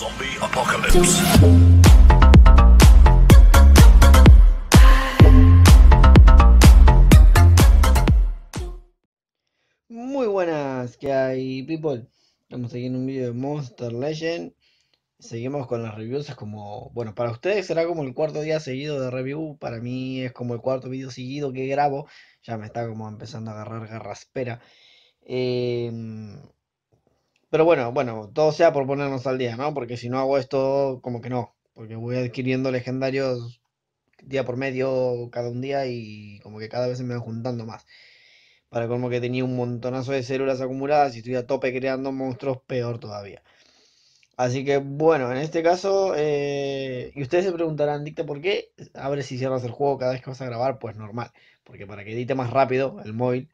Zombie Apocalypse. Muy buenas, que hay people? Estamos aquí en un video de Monster Legend. Seguimos con las reviews, es como, bueno, para ustedes será como el cuarto día seguido de review, para mí es como el cuarto video seguido que grabo, ya me está como empezando a agarrar garraspera. Eh, pero bueno, bueno, todo sea por ponernos al día, ¿no? Porque si no hago esto, como que no. Porque voy adquiriendo legendarios día por medio, cada un día, y como que cada vez se me van juntando más. Para como que tenía un montonazo de células acumuladas y estoy a tope creando monstruos, peor todavía. Así que bueno, en este caso, eh, y ustedes se preguntarán, Dicta, ¿por qué abres y cierras el juego cada vez que vas a grabar? Pues normal, porque para que edite más rápido el móvil,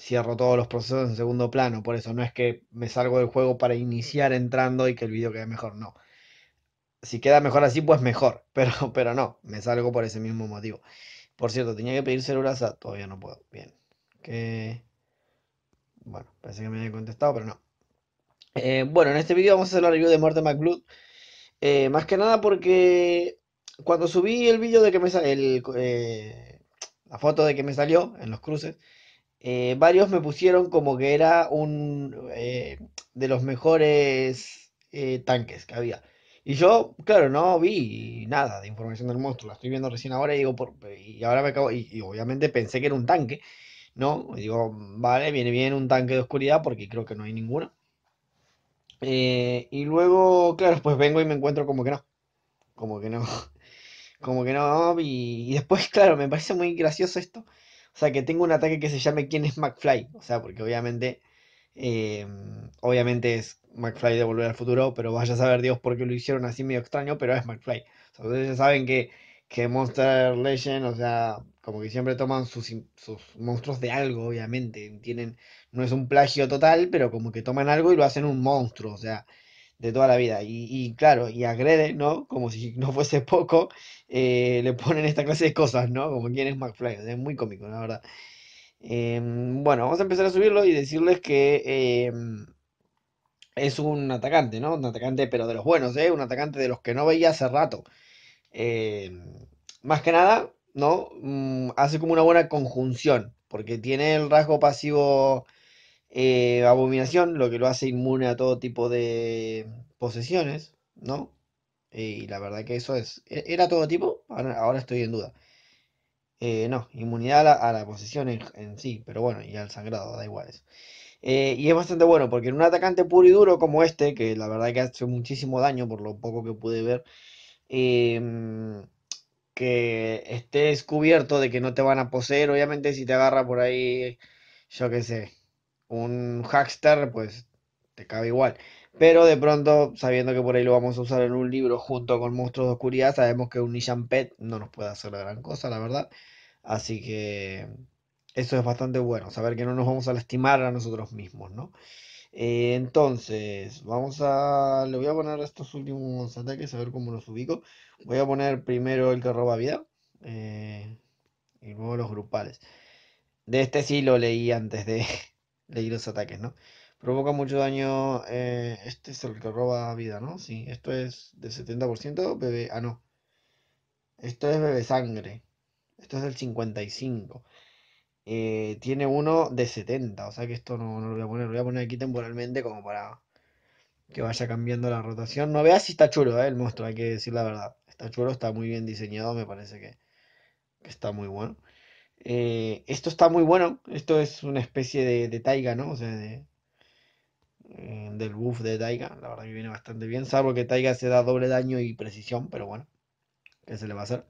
cierro todos los procesos en segundo plano, por eso no es que me salgo del juego para mm. iniciar entrando y que el video quede mejor, no. Si queda mejor así, pues mejor, pero, pero no, me salgo por ese mismo motivo. Por cierto, tenía que pedir celularza todavía no puedo. Bien. Que... Bueno, parece que me había contestado, pero no. Eh, bueno, en este video vamos a hacer la review de Muerte McBlood. Eh, más que nada porque cuando subí el video de que me salió, eh, la foto de que me salió en los cruces, eh, varios me pusieron como que era un eh, de los mejores eh, tanques que había. Y yo, claro, no vi nada de información del monstruo, la estoy viendo recién ahora y digo, por, y ahora me acabo, y, obviamente pensé que era un tanque, ¿no? digo, vale, viene bien un tanque de oscuridad porque creo que no hay ninguno. y luego, claro, pues vengo y me encuentro como que no, como que no, como que no, y después, claro, me parece muy gracioso esto o sea, que tengo un ataque que se llame ¿Quién es McFly? O sea, porque obviamente, eh, obviamente es McFly de Volver al Futuro, pero vaya a saber Dios por qué lo hicieron así medio extraño, pero es McFly. O ustedes ya saben que, que Monster Legend, o sea, como que siempre toman sus, sus, monstruos de algo, obviamente. Tienen, no es un plagio total, pero como que toman algo y lo hacen un monstruo. O sea, de toda la vida. Y, claro, y agrede, ¿no? Como si no fuese poco, eh, le ponen esta clase de cosas, ¿no? Como quien es McFly, es muy cómico, la verdad. Em, bueno, vamos a empezar a subirlo y decirles que em, es un atacante, ¿no? Un atacante, pero de los buenos, ¿eh? Un atacante de los que no veía hace rato. Em, más que nada, ¿no? Mm, hace como una buena conjunción, porque tiene el rasgo pasivo eh, abominación, lo que lo hace inmune a todo tipo de posesiones, ¿no? Y la verdad que eso es. E-, ¿Era todo tipo? Ahora, estoy en duda. Eh, no, inmunidad a la, posesión en, sí, pero bueno, y al sangrado, da igual eso. Eh, y es bastante bueno, porque en un atacante puro y duro como este, que la verdad que hace muchísimo daño por lo poco que pude ver, em, que estés cubierto de que no te van a poseer, obviamente si te agarra por ahí, yo qué sé, un hackster, pues te cabe igual. Pero de pronto, sabiendo que por ahí lo vamos a usar en un libro junto con Monstruos de Oscuridad, sabemos que un Nishan Pet no nos puede hacer gran cosa, la verdad. Así que eso es bastante bueno, saber que no nos vamos a lastimar a nosotros mismos, ¿no? Eh, entonces, vamos a... Le voy a poner estos últimos ataques, a ver cómo los ubico. Voy a poner primero el que roba vida. Eh, y luego los grupales. De este sí lo leí antes de, leí los ataques, ¿no? Provoca mucho daño. Eh, este es el que roba vida, ¿no? Sí, esto es de 70%. bebé... Ah, no. Esto es bebé sangre. Esto es del 55. Eh, tiene uno de 70. O sea que esto no, lo voy a poner. Lo voy a poner aquí temporalmente como para que vaya cambiando la rotación. No veas si está chulo, ¿eh? El monstruo, hay que decir la verdad. Está chulo, está muy bien diseñado. Me parece que está muy bueno. Eh, esto está muy bueno. Esto es una especie de, taiga, ¿no? O sea, de, eh, del buff de taiga. La verdad que viene bastante bien. Salvo que taiga se da doble daño y precisión, pero bueno. que se le va a hacer?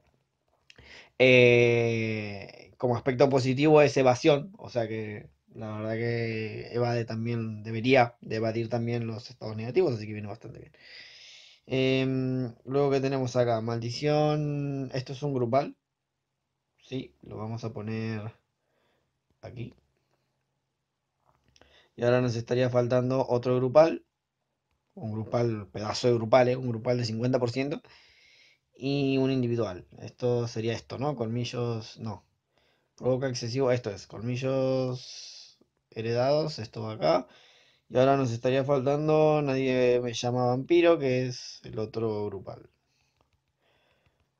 Eh, como aspecto positivo es evasión. O sea que la verdad que evade también, debería de evadir también los estados negativos, así que viene bastante bien. Em, luego que tenemos acá, maldición, esto es un grupal, Sí, lo vamos a poner aquí. Y ahora nos estaría faltando otro grupal. Un grupal, pedazo de grupal, ¿eh? un grupal de 50%. Y un individual. Esto sería esto, ¿no? Colmillos, no. Provoca excesivo, esto es. Colmillos heredados, esto va acá. Y ahora nos estaría faltando Nadie me llama vampiro, que es el otro grupal.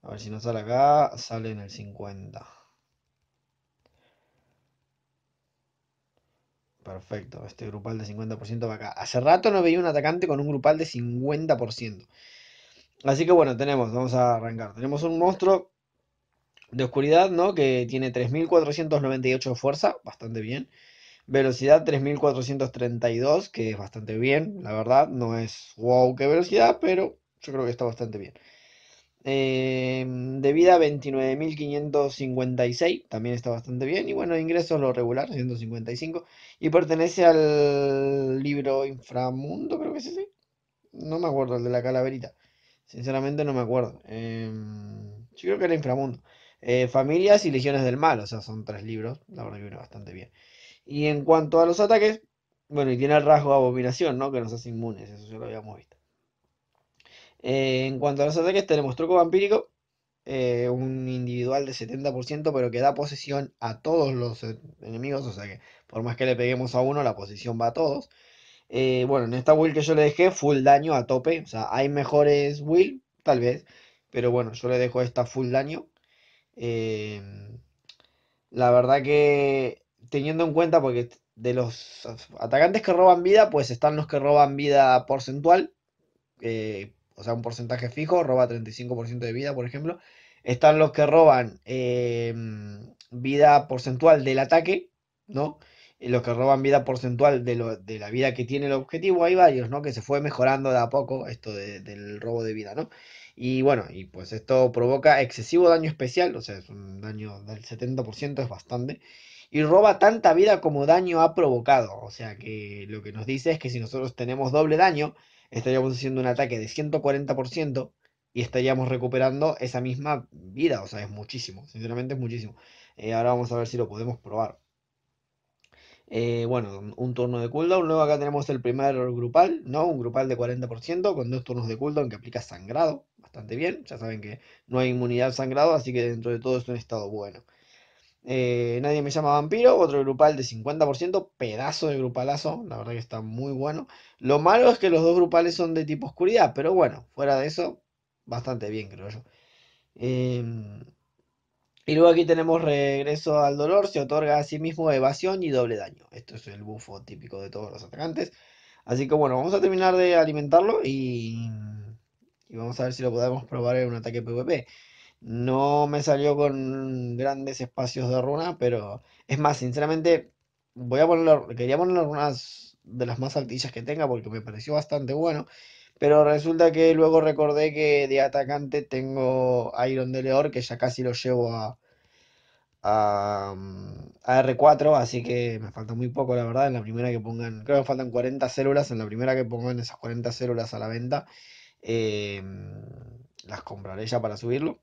A ver si no sale acá, sale en el 50. Perfecto, este grupal de 50% va acá. Hace rato no veía un atacante con un grupal de 50%. Así que bueno, tenemos, vamos a arrancar. Tenemos un monstruo de oscuridad, ¿no? Que tiene 3498 de fuerza, bastante bien. Velocidad 3432, que es bastante bien, la verdad. No es wow qué velocidad, pero yo creo que está bastante bien. Em, de vida 29.556, también está bastante bien. Y bueno, ingresos lo regular, 155. Y pertenece al libro Inframundo, creo que es ese. No me acuerdo, el de la calaverita. Sinceramente no me acuerdo. Em, yo creo que era Inframundo. Eh, familias y Legiones del Mal, o sea, son tres libros. La verdad que viene bastante bien. Y en cuanto a los ataques, bueno, y tiene el rasgo de abominación, ¿no? Que nos hace inmunes, eso ya lo habíamos visto en cuanto a los ataques, tenemos truco vampírico, eh, un individual de 70%, pero que da posesión a todos los eh, enemigos. O sea que por más que le peguemos a uno, la posesión va a todos. Eh, bueno, en esta will que yo le dejé, full daño a tope. O sea, hay mejores will, tal vez. Pero bueno, yo le dejo esta full daño. Em, la verdad que teniendo en cuenta, porque de los atacantes que roban vida, pues están los que roban vida porcentual o sea, un porcentaje fijo, roba 35% de vida, por ejemplo. Están los que roban em, vida porcentual del ataque, ¿no? los que roban vida porcentual de, la vida que tiene el objetivo, hay varios, ¿no? Que se fue mejorando de a poco esto del robo de vida, ¿no? Y bueno, y pues esto provoca excesivo daño especial, o sea, es un daño del 70%, es bastante y roba tanta vida como daño ha provocado. O sea que lo que nos dice es que si nosotros tenemos doble daño, estaríamos haciendo un ataque de 140% y estaríamos recuperando esa misma vida. O sea, es muchísimo, sinceramente es muchísimo. Eh, ahora vamos a ver si lo podemos probar. Eh, bueno, un turno de cooldown. Luego acá tenemos el primer grupal, ¿no? Un grupal de 40% con dos turnos de cooldown que aplica sangrado. Bastante bien. Ya saben que no hay inmunidad al sangrado, así que dentro de todo es un estado bueno. Eh, Nadie me llama vampiro, otro grupal de 50%, pedazo de grupalazo, la verdad que está muy bueno. Lo malo es que los dos grupales son de tipo oscuridad, pero bueno, fuera de eso, bastante bien creo yo. Em, y luego aquí tenemos regreso al dolor, se otorga a sí mismo evasión y doble daño. Esto es el bufo típico de todos los atacantes. Así que bueno, vamos a terminar de alimentarlo y, y vamos a ver si lo podemos probar en un ataque PvP. No me salió con grandes espacios de runa, pero es más, sinceramente, voy a poner, quería poner algunas de las más altillas que tenga porque me pareció bastante bueno. Pero resulta que luego recordé que de atacante tengo Iron de Leor, que ya casi lo llevo a, mm, R4, así que me falta muy poco, la verdad. En la primera que pongan, creo que faltan 40 células. En la primera que pongan esas 40 células a la venta, eh, mm, las compraré ya para subirlo.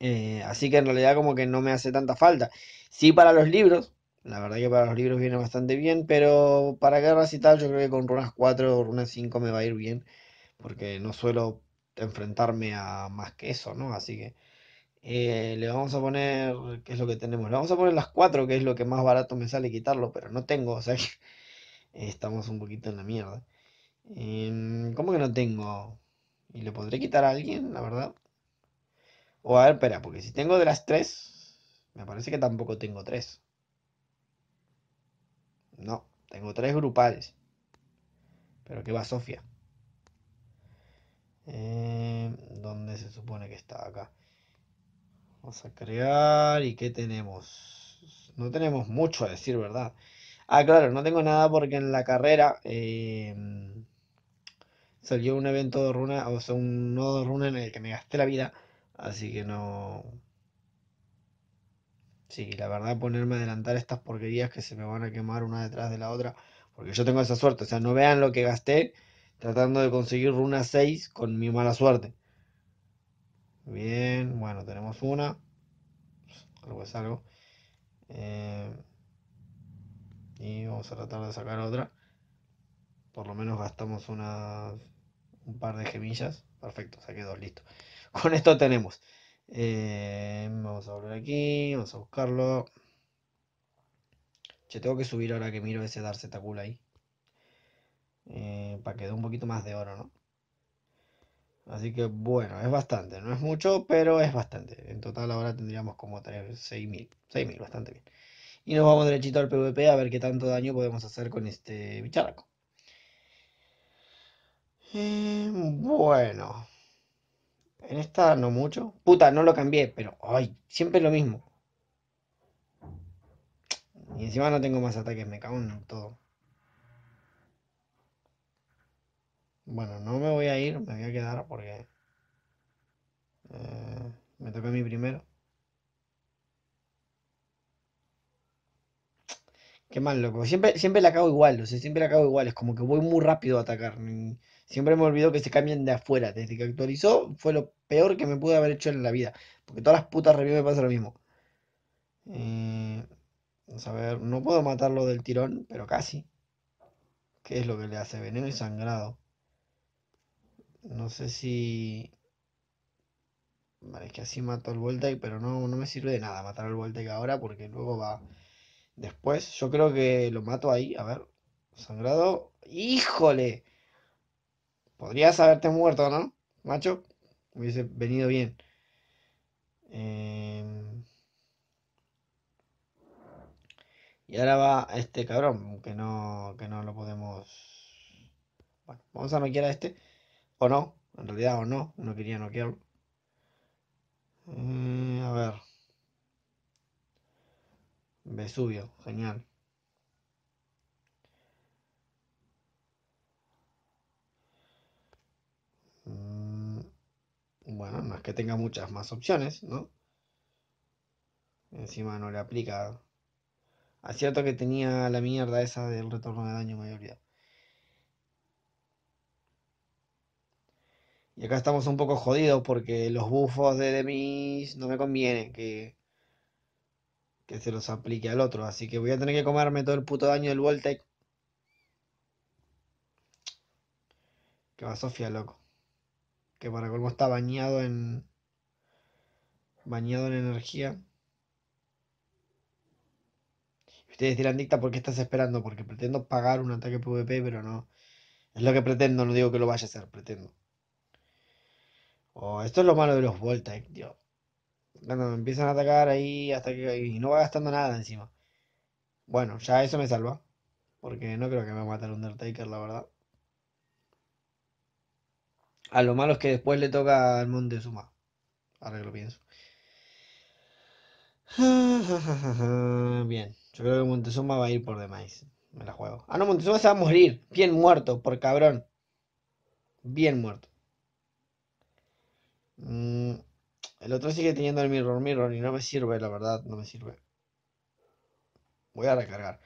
Eh, así que en realidad como que no me hace tanta falta. Sí para los libros, la verdad que para los libros viene bastante bien, pero para guerras y tal yo creo que con runas 4 o runas 5 me va a ir bien, porque no suelo enfrentarme a más que eso, ¿no? Así que eh, le vamos a poner, ¿qué es lo que tenemos? Le vamos a poner las 4, que es lo que más barato me sale quitarlo, pero no tengo, o sea estamos un poquito en la mierda. Em, ¿Cómo que no tengo? ¿Y le podré quitar a alguien, la verdad? O a ver, espera, porque si tengo de las tres, me parece que tampoco tengo tres. No, tengo tres grupales. Pero qué va Sofía. Eh, ¿Dónde se supone que está acá? Vamos a crear y ¿qué tenemos? No tenemos mucho a decir, ¿verdad? Ah, claro, no tengo nada porque en la carrera eh, salió un evento de runa, o sea, un nodo de runa en el que me gasté la vida. Así que no. Sí, la verdad, ponerme a adelantar estas porquerías que se me van a quemar una detrás de la otra. Porque yo tengo esa suerte. O sea, no vean lo que gasté tratando de conseguir runa 6 con mi mala suerte. Bien, bueno, tenemos una. Algo es algo. Eh, y vamos a tratar de sacar otra. Por lo menos gastamos unas un par de gemillas. Perfecto, Se quedó listo. Con esto tenemos. Eh, vamos a volver aquí, vamos a buscarlo. Yo tengo que subir ahora que miro ese Darse tacula ahí. Eh, para que dé un poquito más de oro, ¿no? Así que bueno, es bastante, no es mucho, pero es bastante. En total ahora tendríamos como 6.000, 6.000, bastante bien. Y nos vamos derechito al PvP a ver qué tanto daño podemos hacer con este bicharraco. Eh, bueno. En esta no mucho. Puta, no lo cambié, pero. Ay, siempre lo mismo. Y encima no tengo más ataques, me cago en todo. Bueno, no me voy a ir, me voy a quedar porque. Eh, me toca mi primero. Qué mal, loco. Siempre, siempre la cago igual, o sea, siempre la cago igual. Es como que voy muy rápido a atacar. Siempre me olvido que se cambian de afuera. Desde que actualizó fue lo peor que me pude haber hecho en la vida. Porque todas las putas reviews me pasa lo mismo. Eh, vamos a ver, no puedo matarlo del tirón, pero casi. ¿Qué es lo que le hace? Veneno y sangrado. No sé si... Vale, es que así mato al Voltaic, pero no, no me sirve de nada matar al Voltaic ahora porque luego va... Después, yo creo que lo mato ahí. A ver, sangrado. ¡Híjole! podrías haberte muerto, ¿no? Macho, hubiese venido bien. Em, y ahora va este cabrón, que no, que no lo podemos... Bueno, vamos a noquear a este. O no, en realidad o no, no quería noquearlo. Eh, a ver. Vesubio, genial. bueno, no es que tenga muchas más opciones, ¿no? Encima no le aplica. Acierto que tenía la mierda esa del retorno de daño mayoría. Y acá estamos un poco jodidos porque los bufos de Demis no me conviene que, que se los aplique al otro. Así que voy a tener que comerme todo el puto daño del Voltec. Que va Sofía, loco que para colmo está bañado en bañado en energía. Ustedes dirán, dicta, ¿por qué estás esperando? Porque pretendo pagar un ataque PvP, pero no. Es lo que pretendo, no digo que lo vaya a hacer, pretendo. Oh, esto es lo malo de los Voltaic, tío. Cuando me empiezan a atacar ahí hasta que. Y no va gastando nada encima. Bueno, ya eso me salva. Porque no creo que me va a matar Undertaker, la verdad. A lo malo es que después le toca al Montezuma. arreglo que lo pienso. Bien, yo creo que Montezuma va a ir por demás. Me la juego. Ah, no, Montezuma se va a morir. Bien muerto, por cabrón. Bien muerto. Mm, el otro sigue teniendo el mirror mirror y no me sirve, la verdad, no me sirve. Voy a recargar.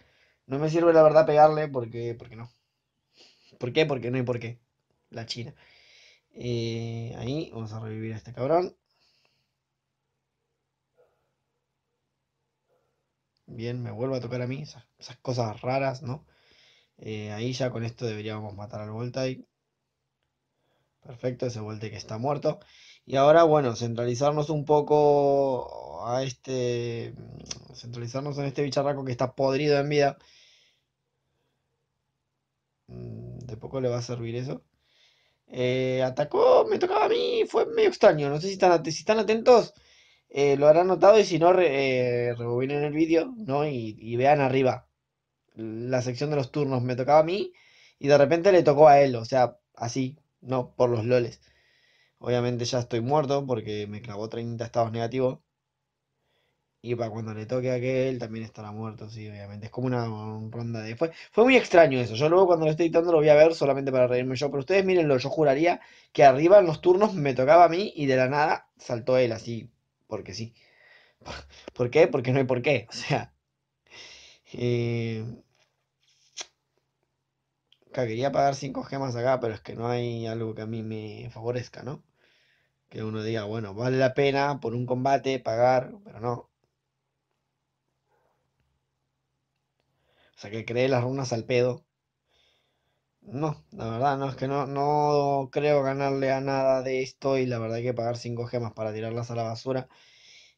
No me sirve, la verdad, pegarle porque, porque no. ¿Por qué? Porque no hay por qué. La China. Eh, ahí, vamos a revivir a este cabrón. Bien, me vuelvo a tocar a mí, esas, cosas raras, ¿no? Eh, ahí ya con esto deberíamos matar al Voltaic Perfecto, ese Voltaic que está muerto. Y ahora, bueno, centralizarnos un poco a este... Mm, centralizarnos en este bicharraco que está podrido en vida. Mm, ¿De poco le va a servir eso? Eh, atacó, me tocaba a mí, fue medio extraño. No sé si están, atentos, eh, lo habrán notado y si no, eh, rebobinen el vídeo ¿no? y, vean arriba la sección de los turnos. Me tocaba a mí y de repente le tocó a él, o sea, así, no por los loles. Obviamente ya estoy muerto porque me clavó 30 estados negativos. Y para cuando le toque a aquel también estará muerto, sí, obviamente. Es como una ronda de... Fue, fue muy extraño eso. Yo luego cuando lo esté editando lo voy a ver solamente para reírme yo. Pero ustedes mírenlo, yo juraría que arriba en los turnos me tocaba a mí y de la nada saltó él así. Porque sí. ¿Por qué? Porque no hay por qué. O sea... Eh... Quería pagar 5 gemas acá, pero es que no hay algo que a mí me favorezca, ¿no? Que uno diga, bueno, vale la pena por un combate pagar, pero no, O sea, que cree las runas al pedo. No, la verdad, no, es que no, creo ganarle a nada de esto y la verdad que pagar 5 gemas para tirarlas a la basura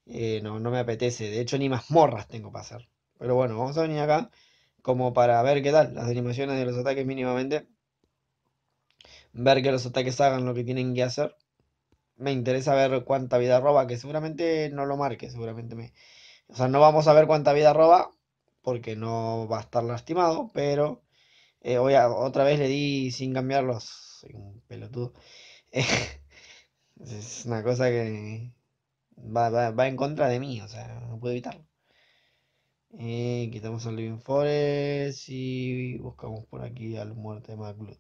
eh, no, no me apetece. De hecho, ni mazmorras tengo para hacer. Pero bueno, vamos a venir acá como para ver qué tal las animaciones de los ataques mínimamente. Ver que los ataques hagan lo que tienen que hacer. Me interesa ver cuánta vida roba, que seguramente no lo marque, seguramente me... O sea, no vamos a ver cuánta vida roba, porque no va a estar lastimado, pero eh, voy otra vez le di sin cambiarlos. Soy un pelotudo. es una cosa que va, en contra de mí, o sea, no puedo evitarlo. Eh, quitamos al Living Forest y buscamos por aquí al muerte de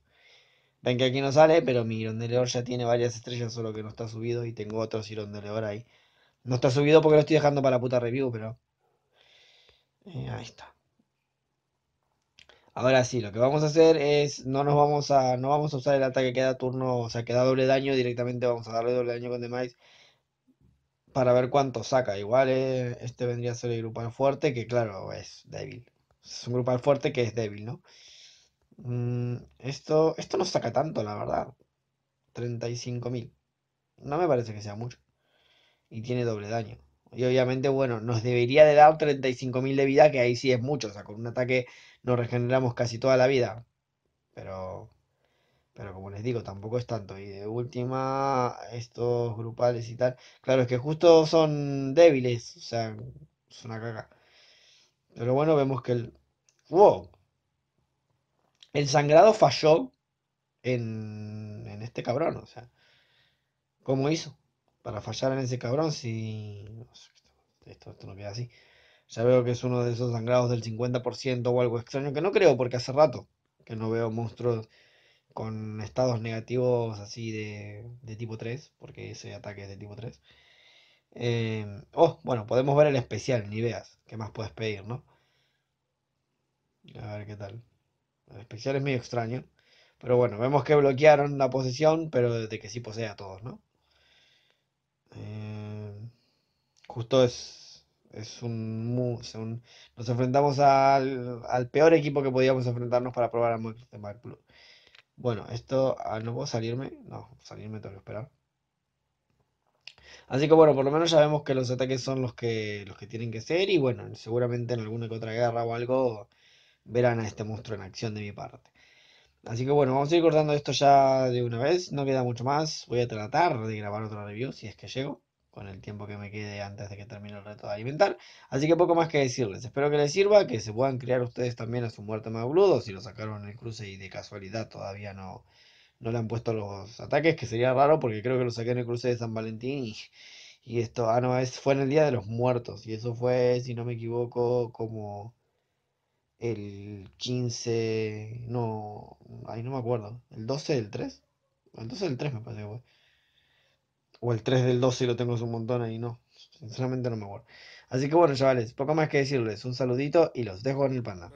Ven que aquí no sale, pero mi hirondeleor ya tiene varias estrellas, solo que no está subido y tengo otros hirondeleor ahí. No está subido porque lo estoy dejando para la puta review, pero eh, ahí está. Ahora sí, lo que vamos a hacer es, no nos vamos a, no vamos a usar el ataque que da turno, o sea, que da doble daño, directamente vamos a darle doble daño con demás para ver cuánto saca. Igual eh, este vendría a ser el grupal fuerte, que claro, es débil. Es un grupal fuerte que es débil, ¿no? Mm, esto, esto no saca tanto, la verdad. 35.000. No me parece que sea mucho. Y tiene doble daño. Y obviamente, bueno, nos debería de dar 35.000 de vida, que ahí sí es mucho. O sea, con un ataque nos regeneramos casi toda la vida. Pero, pero como les digo, tampoco es tanto. Y de última, estos grupales y tal. Claro, es que justo son débiles. O sea, es una caca. Pero bueno, vemos que el... ¡Wow! El sangrado falló en, en este cabrón. O sea, ¿cómo hizo? para fallar en ese cabrón si... Esto, no queda así. Ya veo que es uno de esos sangrados del 50% o algo extraño, que no creo porque hace rato que no veo monstruos con estados negativos así de, tipo 3, porque ese ataque es de tipo 3. Eh, oh, bueno, podemos ver el especial, ni veas. ¿Qué más puedes pedir, no? A ver qué tal. El especial es medio extraño. Pero bueno, vemos que bloquearon la posesión, pero desde que sí posee a todos, ¿no? Eh, justo es, es un, Nos enfrentamos al, peor equipo que podíamos enfrentarnos para probar a Mark Blue Bueno, esto. Ah, no puedo salirme. No, salirme tengo que esperar. Así que bueno, por lo menos ya vemos que los ataques son los que, los que tienen que ser. Y bueno, seguramente en alguna que otra guerra o algo verán a este monstruo en acción de mi parte. Así que bueno, vamos a ir cortando esto ya de una vez. No queda mucho más. Voy a tratar de grabar otra review si es que llego con el tiempo que me quede antes de que termine el reto de alimentar. Así que poco más que decirles. Espero que les sirva, que se puedan crear ustedes también a su muerte más Si lo sacaron en el cruce y de casualidad todavía no, no le han puesto los ataques, que sería raro porque creo que lo saqué en el cruce de San Valentín y, y esto, ah, no, es, fue en el Día de los Muertos. Y eso fue, si no me equivoco, como el 15, no, ahí no me acuerdo, el 12 del 3, el 12 del 3 me parece güey. O el 3 del 12 lo tengo hace un montón ahí, no, sinceramente no me acuerdo. Así que bueno, chavales, poco más que decirles, un saludito y los dejo en el panda.